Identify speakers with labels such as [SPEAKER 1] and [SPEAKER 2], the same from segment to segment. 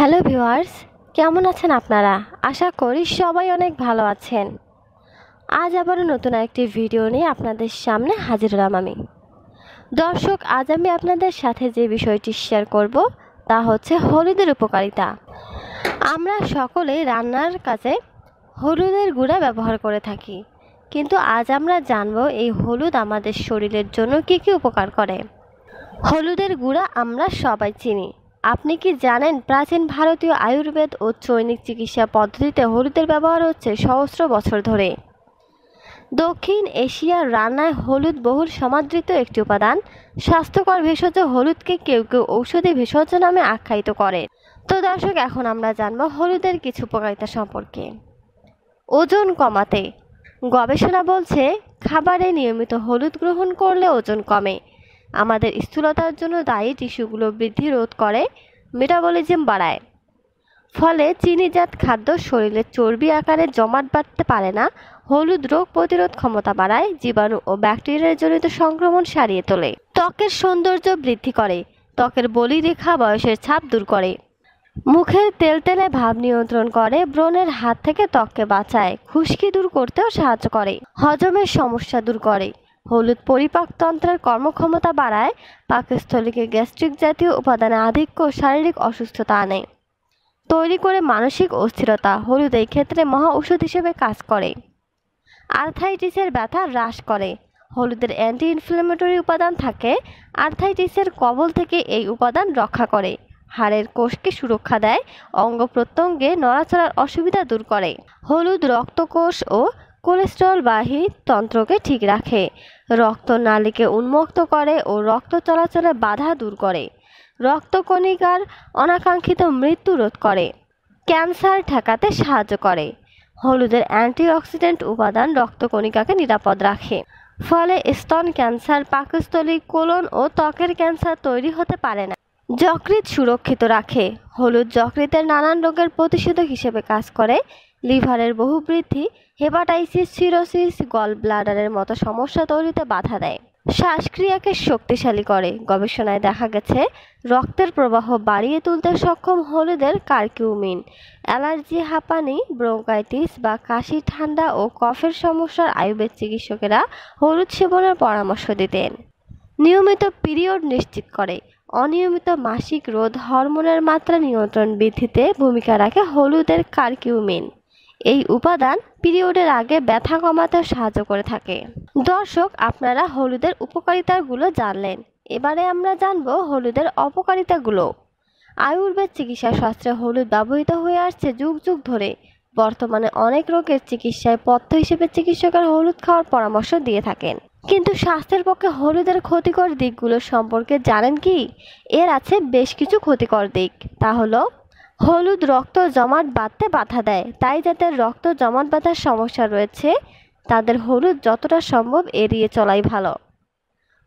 [SPEAKER 1] hello viewers কেমন আছেন আপনারা আশা করি সবাই অনেক ভালো আছেন আজ আবারও নতুন একটি ভিডিও নিয়ে আপনাদের সামনে হাজির হলাম আমি দর্শক আজ আমি আপনাদের সাথে যে বিষয়টি শেয়ার করব তা হচ্ছে হলুদের উপকারিতা আমরা সকলেই রান্নার কাজে হলুদের গুঁড়া ব্যবহার করে থাকি কিন্তু আজ আমরা জানব এই হলুদ আমাদের শরীরের জন্য কী কী উপকার করে হলুদের গুঁড়া আমরা সবাই চিনি আপনি কি জানেন প্রাচীন ভারতীয় আয়ুর্বেদ ও চৈনিক চিকিৎসা পদ্ধতিতে হলুদের ব্যবহার হচ্ছে সহস্র বছর ধরে দক্ষিণ এশিয়ার রান্নায় হলুদ বহুল সমাদৃত একটি উপাদান স্বাস্থ্যকর ভেষজ হলুদকে কেউ কেউ ঔষধি ভেষজ নামে আখ্যায়িত করে তো দর্শক এখন আমরা জানব হলুদের কিছু উপকারিতা সম্পর্কে ওজন কমাতে গবেষণা বলছে খাবারে নিয়মিত হলুদ গ্রহণ করলে ওজন কমে আমাদের স্থূলতার জন্য দায়ী টিস্যুগুলো বৃদ্ধি রোধ করে মেটাবলিজম বাড়ায় ফলে চিনিজাত খাদ্য শরীরে চর্বি আকারে জমাট বাড়তে পারে না হলুদ রোগ প্রতিরোধ ক্ষমতা বাড়ায় জীবাণু ও ব্যাকটেরিয়ার জনিত সংক্রমণ সারিয়ে তোলে ত্বকের সৌন্দর্য বৃদ্ধি করে ত্বকের বলিরেখা বয়সের ছাপ দূর করে মুখের তেলতেলে ভাব নিয়ন্ত্রণ করে ব্রণের হাত থেকে ত্বককে বাঁচায় খুশকি দূর করতেও সাহায্য করে হজমের সমস্যা দূর করে হলুদ পরিপাকতন্ত্রের কর্মক্ষমতা বাড়ায় পাকস্থলীকে গ্যাস্ট্রিক জাতীয় উপাদানে আধিক্য শারীরিক অসুস্থতা আনে তৈরি করে মানসিক অস্থিরতা হলুদ এই ক্ষেত্রে মহা ঔষধ হিসেবে কাজ করে আর্থাইটিসের ব্যথা হ্রাস করে হলুদের অ্যান্টি ইনফ্লামেটরি উপাদান থাকে আর্থাইটিসের কবল থেকে এই উপাদান রক্ষা করে হাড়ের কোষকে সুরক্ষা দেয় অঙ্গ প্রত্যঙ্গে নড়াচড়ার অসুবিধা দূর করে হলুদ রক্তকোষ ও বাহী তন্ত্রকে ঠিক রাখে নালীকে উন্মুক্ত করে ও রক্ত চলাচলে বাধা দূর করে রক্তকণিকার অনাকাঙ্ক্ষিত মৃত্যু রোধ করে ক্যান্সার ঠেকাতে সাহায্য করে হলুদের অ্যান্টিঅক্সিডেন্ট উপাদান রক্তকণিকাকে নিরাপদ রাখে ফলে স্তন ক্যান্সার পাকস্থলী কোলন ও ত্বকের ক্যান্সার তৈরি হতে পারে না যকৃৎ সুরক্ষিত রাখে হলুদ যকৃতের নানান রোগের প্রতিষেধক হিসেবে কাজ করে লিভারের বহু বৃদ্ধি হেপাটাইসিস সিরোসিস গল ব্লাডারের মতো সমস্যা তৈরিতে বাধা দেয় শ্বাসক্রিয়াকে শক্তিশালী করে গবেষণায় দেখা গেছে রক্তের প্রবাহ বাড়িয়ে তুলতে সক্ষম হলুদের কার্কিউমিন অ্যালার্জি হাঁপানি ব্রোকাইটিস বা কাশি ঠান্ডা ও কফের সমস্যার আয়ুবেদ চিকিৎসকেরা হলুদ সেবনের পরামর্শ দিতেন নিয়মিত পিরিয়ড নিশ্চিত করে অনিয়মিত মাসিক রোধ হরমোনের মাত্রা নিয়ন্ত্রণ বৃদ্ধিতে ভূমিকা রাখে হলুদের কার্কিউমিন এই উপাদান পিরিয়ডের আগে ব্যথা কমাতে সাহায্য করে থাকে দর্শক আপনারা হলুদের উপকারিতাগুলো জানলেন এবারে আমরা জানব হলুদের অপকারিতাগুলো আয়ুর্বেদ চিকিৎসা শাস্ত্রে হলুদ ব্যবহৃত হয়ে আসছে যুগ যুগ ধরে বর্তমানে অনেক রোগের চিকিৎসায় পথ্য হিসেবে চিকিৎসকের হলুদ খাওয়ার পরামর্শ দিয়ে থাকেন কিন্তু স্বাস্থ্যের পক্ষে হলুদের ক্ষতিকর দিকগুলো সম্পর্কে জানেন কি এর আছে বেশ কিছু ক্ষতিকর দিক তা হলো হলুদ রক্ত জমাট বাঁধতে বাধা দেয় তাই যাদের রক্ত জমাট বাঁধার সমস্যা রয়েছে তাদের হলুদ যতটা সম্ভব এড়িয়ে চলাই ভালো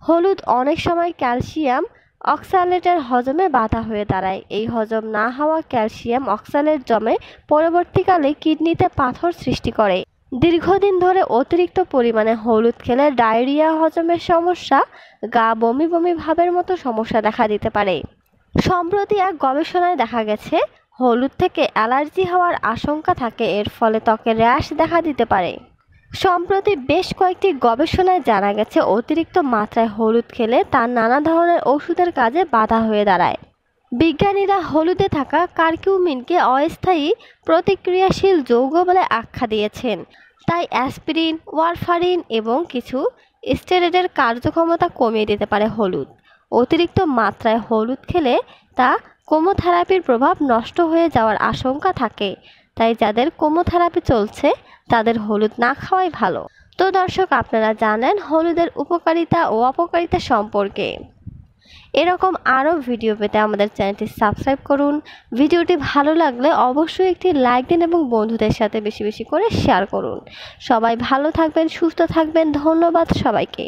[SPEAKER 1] হলুদ অনেক সময় ক্যালসিয়াম অক্সালেটের হজমে বাধা হয়ে দাঁড়ায় এই হজম না হওয়া ক্যালসিয়াম অক্সালেট জমে পরবর্তীকালে কিডনিতে পাথর সৃষ্টি করে দীর্ঘদিন ধরে অতিরিক্ত পরিমাণে হলুদ খেলে ডায়রিয়া হজমের সমস্যা গা বমি বমি ভাবের মতো সমস্যা দেখা দিতে পারে সম্প্রতি এক গবেষণায় দেখা গেছে হলুদ থেকে অ্যালার্জি হওয়ার আশঙ্কা থাকে এর ফলে ত্বকে র্যাশ দেখা দিতে পারে সম্প্রতি বেশ কয়েকটি গবেষণায় জানা গেছে অতিরিক্ত মাত্রায় হলুদ খেলে তা নানা ধরনের ওষুধের কাজে বাধা হয়ে দাঁড়ায় বিজ্ঞানীরা হলুদে থাকা কার্কিউমিনকে অস্থায়ী প্রতিক্রিয়াশীল যৌগ বলে আখ্যা দিয়েছেন তাই অ্যাসপিরিন ওয়ারফারিন এবং কিছু স্টেরয়েডের কার্যক্ষমতা কমিয়ে দিতে পারে হলুদ অতিরিক্ত মাত্রায় হলুদ খেলে তা কোমোথেরাপির প্রভাব নষ্ট হয়ে যাওয়ার আশঙ্কা থাকে তাই যাদের কোমোথেরাপি চলছে তাদের হলুদ না খাওয়াই ভালো তো দর্শক আপনারা জানেন হলুদের উপকারিতা ও অপকারিতা সম্পর্কে এরকম আরও ভিডিও পেতে আমাদের চ্যানেলটি সাবস্ক্রাইব করুন ভিডিওটি ভালো লাগলে অবশ্যই একটি লাইক দিন এবং বন্ধুদের সাথে বেশি বেশি করে শেয়ার করুন সবাই ভালো থাকবেন সুস্থ থাকবেন ধন্যবাদ সবাইকে